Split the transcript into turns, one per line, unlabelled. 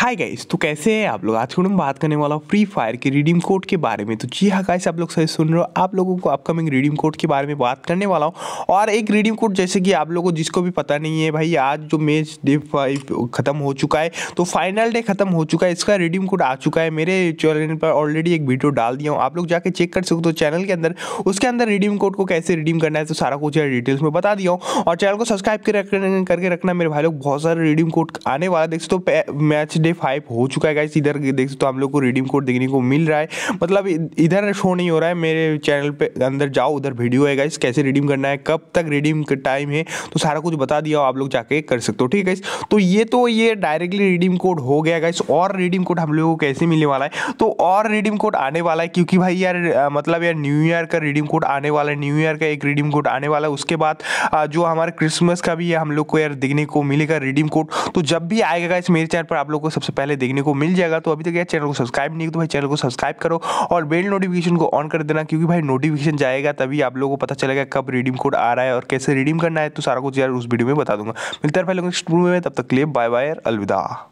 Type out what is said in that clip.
hi guys तो कैसे हैं आप लोग आज को मैं बात करने वाला हूँ फ्री फायर के रिडीम कोड के बारे में तो जी हाँ गाइस आप लोग सही सुन रहे हो आप लोगों को अपकमिंग रिडीम कोड के बारे में बात करने वाला हूँ और एक रिडीम कोड जैसे कि आप लोगों को जिसको भी पता नहीं है भाई आज जो मैच डे फाइव खत्म हो चुका है तो फाइनल डे खत्म हो चुका है इसका रिडीम कोड आ चुका है मेरे चैनल पर ऑलरेडी एक वीडियो डाल दिया हूँ आप लोग जाके चेक कर सकते हो चैनल के अंदर उसके अंदर रिडीम कोड को कैसे रिडीम करना है तो सारा कुछ डिटेल्स में बता दिया हूँ और चैनल को सब्सक्राइब करके रखना मेरे भाई लोग बहुत सारे रिडीम कोड आने वाला देख सकते हो मैच डे डे फाइव हो चुका है गाइस इधर देख सकते हो आप लोग को रिडीम कोड देखने को मिल रहा है मतलब इधर शो नहीं हो रहा है मेरे चैनल पे अंदर जाओ उधर वीडियो है गाइस कैसे रिडीम करना है कब तक रिडीम का टाइम है तो सारा कुछ बता दिया आप लोग जाके कर सकते हो ठीक है तो ये तो ये डायरेक्टली रिडीम कोड हो गया गाइस और रिडीम कोड हम लोगों को कैसे मिलने वाला है तो और रिडीम कोड आने वाला है क्योंकि भाई यार मतलब यार न्यू ईयर का रिडीम कोड आने वाला है न्यू ईयर का एक रिडीम कोड आने वाला है उसके बाद जो हमारे क्रिसमस का भी हम लोग को यार देखने को मिलेगा रिडीम कोड तो जब भी आएगा इस मेरे चैनल पर आप लोग को सबसे पहले देखने को मिल जाएगा तो अभी तक यार चैनल को सब्सक्राइब नहीं तो भाई चैनल को सब्सक्राइब करो और बेल नोटिफिकेशन को ऑन कर देना क्योंकि भाई नोटिफिकेशन जाएगा तभी आप लोगों को पता चलेगा कब रिडीम कोड आ रहा है और कैसे रिडीम करना है तो सारा कुछ यार उस वीडियो में बता दूंगा मिलता है पहले में तब तक लिए बाय बाय अलविदा